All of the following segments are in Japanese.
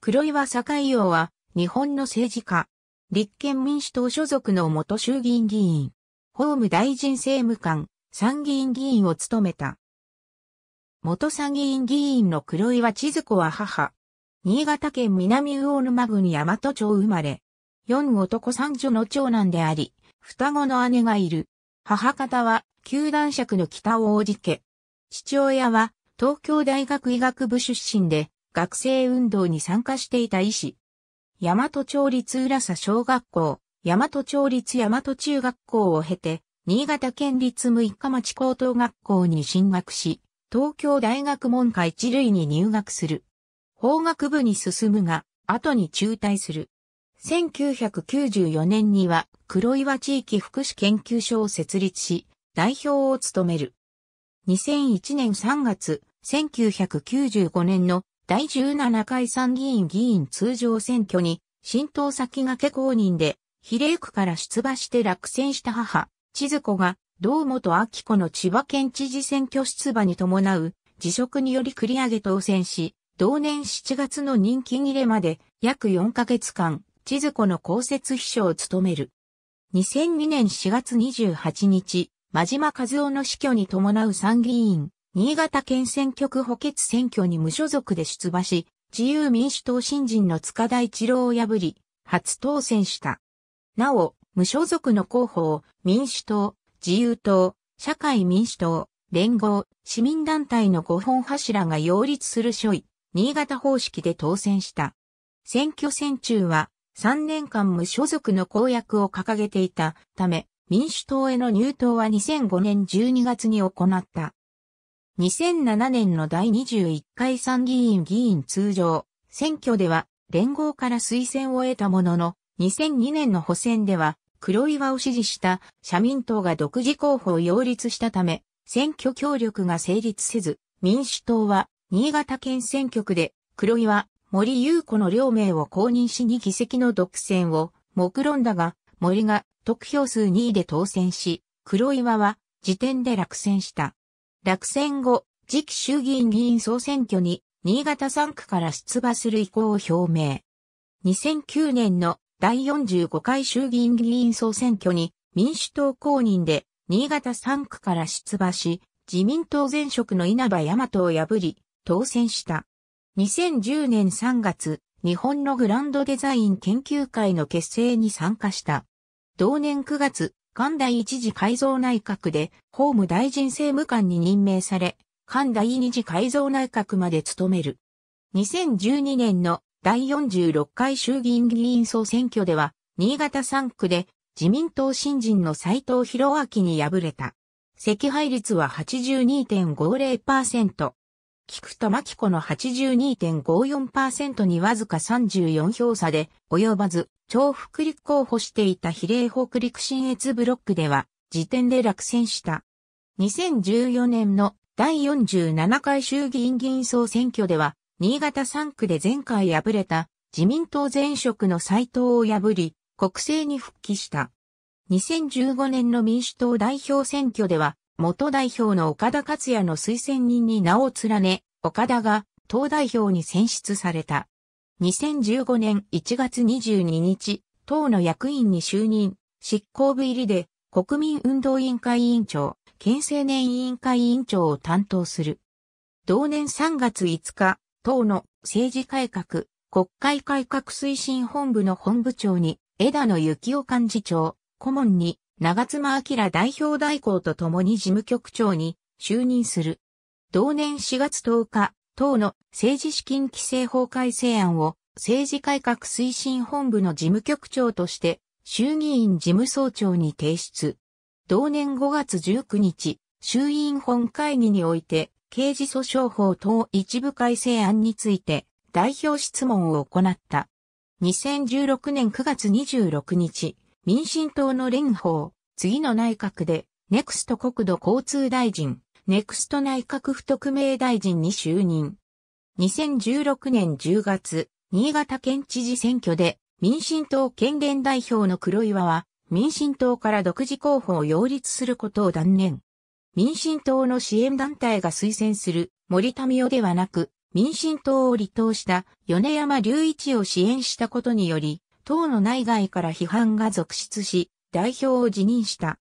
黒岩栄洋は、日本の政治家。立憲民主党所属の元衆議院議員。法務大臣政務官、参議院議員を務めた。元参議院議員の黒岩千鶴子は母。新潟県南魚沼郡大和町生まれ。四男三女の長男であり、双子の姉がいる。母方は、旧男爵の北王子家。父親は、東京大学医学部出身で、学生運動に参加していた医師。大和町立浦佐小学校、大和町立大和中学校を経て、新潟県立六日町高等学校に進学し、東京大学門下一類に入学する。法学部に進むが、後に中退する。1994年には黒岩地域福祉研究所を設立し、代表を務める。2001年3月、1995年の第17回参議院議員通常選挙に、新党先駆け公認で、比例区から出馬して落選した母、千鶴子が、堂本明子の千葉県知事選挙出馬に伴う、辞職により繰り上げ当選し、同年7月の任期切れまで、約4ヶ月間、千鶴子の公設秘書を務める。2002年4月28日、真島和夫の死去に伴う参議院、新潟県選挙区補欠選挙に無所属で出馬し、自由民主党新人の塚田一郎を破り、初当選した。なお、無所属の候補を民主党、自由党、社会民主党、連合、市民団体の5本柱が擁立する所位、新潟方式で当選した。選挙戦中は3年間無所属の公約を掲げていたため、民主党への入党は2005年12月に行った。2007年の第21回参議院議員通常選挙では連合から推薦を得たものの2002年の補選では黒岩を支持した社民党が独自候補を擁立したため選挙協力が成立せず民主党は新潟県選挙区で黒岩、森優子の両名を公認しに議席の独占を目論んだが森が得票数2位で当選し黒岩は時点で落選した。落選後、次期衆議院議員総選挙に、新潟3区から出馬する意向を表明。2009年の第45回衆議院議員総選挙に民主党公認で新潟3区から出馬し、自民党前職の稲葉山和を破り、当選した。2010年3月、日本のグランドデザイン研究会の結成に参加した。同年9月、関大一次改造内閣で法務大臣政務官に任命され、関大二次改造内閣まで務める。2012年の第46回衆議院議員総選挙では、新潟3区で自民党新人の斎藤博明に敗れた。赤配率は82.50%。菊田真子の82.54%にわずか34票差で及ばず、重複陸候補していた比例北陸新越ブロックでは、時点で落選した。2014年の第47回衆議院議員総選挙では、新潟3区で前回敗れた自民党前職の斎藤を破り、国政に復帰した。2015年の民主党代表選挙では、元代表の岡田克也の推薦人に名を連ね、岡田が党代表に選出された。2015年1月22日、党の役員に就任、執行部入りで国民運動委員会委員長、県青年委員会委員長を担当する。同年3月5日、党の政治改革、国会改革推進本部の本部長に、枝野幸男幹事長、顧問に、長妻明代表代行と共に事務局長に就任する。同年4月10日、党の政治資金規正法改正案を政治改革推進本部の事務局長として衆議院事務総長に提出。同年5月19日、衆院本会議において刑事訴訟法等一部改正案について代表質問を行った。2016年9月26日、民進党の蓮舫、次の内閣で、ネクスト国土交通大臣、ネクスト内閣府特命大臣に就任。2016年10月、新潟県知事選挙で民進党県連代表の黒岩は民進党から独自候補を擁立することを断念。民進党の支援団体が推薦する森民夫ではなく、民進党を離党した米山隆一を支援したことにより、党の内外から批判が続出し、代表を辞任した。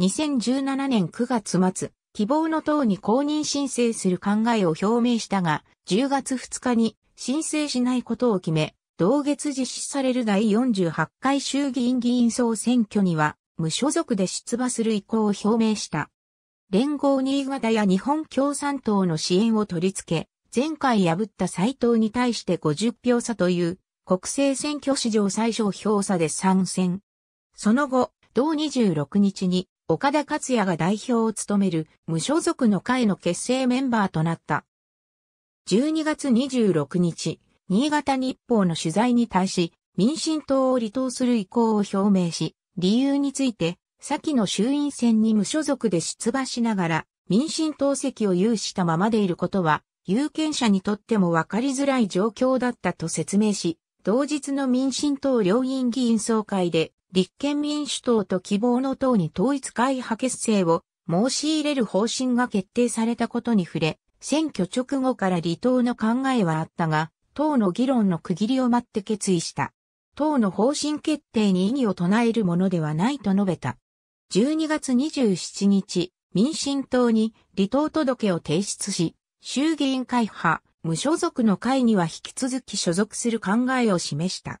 2017年9月末、希望の党に公認申請する考えを表明したが、10月2日に申請しないことを決め、同月実施される第48回衆議院議員総選挙には、無所属で出馬する意向を表明した。連合新潟や日本共産党の支援を取り付け、前回破った斎藤に対して50票差という国政選挙史上最小票差で参戦。その後、同26日に岡田克也が代表を務める無所属の会の結成メンバーとなった。12月26日、新潟日報の取材に対し、民進党を離党する意向を表明し、理由について、先の衆院選に無所属で出馬しながら、民進党席を有したままでいることは、有権者にとっても分かりづらい状況だったと説明し、同日の民進党両院議員総会で立憲民主党と希望の党に統一会派結成を申し入れる方針が決定されたことに触れ、選挙直後から離党の考えはあったが、党の議論の区切りを待って決意した。党の方針決定に異議を唱えるものではないと述べた。12月27日、民進党に離党届を提出し、衆議院会派、無所属の会には引き続き所属する考えを示した。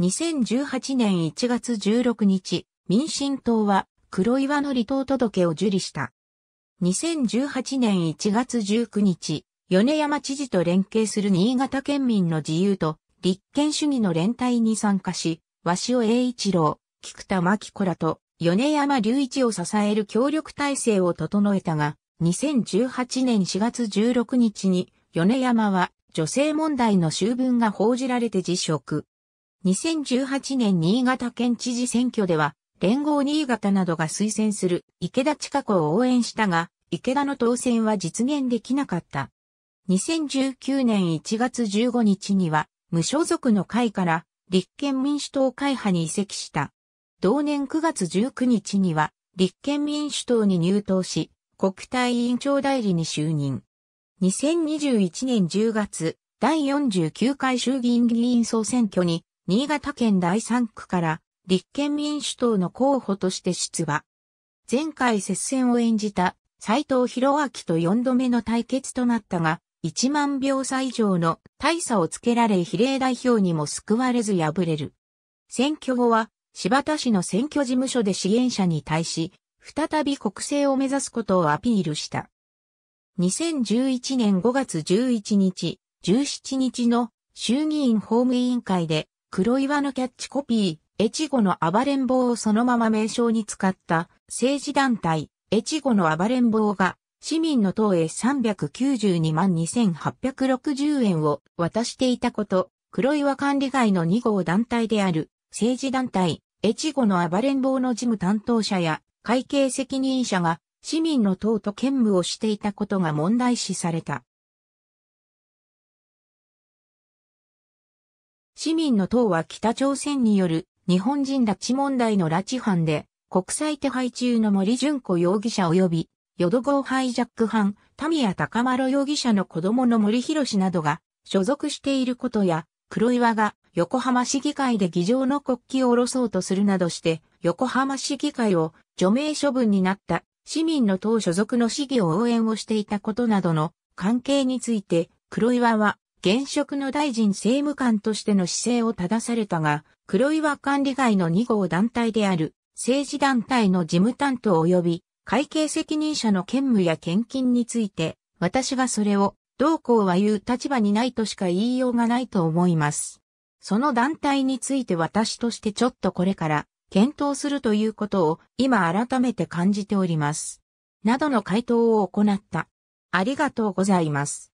2018年1月16日、民進党は黒岩の離党届を受理した。2018年1月19日、米山知事と連携する新潟県民の自由と立憲主義の連帯に参加し、鷲尾栄一郎、菊田真紀子らと米山隆一を支える協力体制を整えたが、2018年4月16日に米山は女性問題の修文が報じられて辞職。2018年新潟県知事選挙では、連合新潟などが推薦する池田千佳子を応援したが、池田の当選は実現できなかった。2019年1月15日には、無所属の会から立憲民主党会派に移籍した。同年9月19日には、立憲民主党に入党し、国対委員長代理に就任。2021年10月、第49回衆議院議員総選挙に新潟県第3区から立憲民主党の候補として出馬。前回接戦を演じた斎藤博明と4度目の対決となったが、1万票差以上の大差をつけられ比例代表にも救われず敗れる。選挙後は、柴田市の選挙事務所で支援者に対し、再び国政を目指すことをアピールした。2011年5月11日、17日の衆議院法務委員会で黒岩のキャッチコピー、越後の暴れん坊をそのまま名称に使った政治団体、越後の暴れん坊が市民の党へ392万2860円を渡していたこと、黒岩管理会の2号団体である政治団体、越後の暴れん坊の事務担当者や会計責任者が市民の党と兼務をしていたことが問題視された。市民の党は北朝鮮による日本人拉致問題の拉致犯で、国際手配中の森純子容疑者及び、淀号ハイジャック犯、タミヤ高丸容疑者の子供の森博氏などが所属していることや、黒岩が横浜市議会で議場の国旗を下ろそうとするなどして、横浜市議会を除名処分になった市民の党所属の市議を応援をしていたことなどの関係について、黒岩は現職の大臣政務官としての姿勢を正されたが、黒岩管理外の2号団体である政治団体の事務担当及び会計責任者の兼務や献金について、私がそれを、同うは言う立場にないとしか言いようがないと思います。その団体について私としてちょっとこれから検討するということを今改めて感じております。などの回答を行った。ありがとうございます。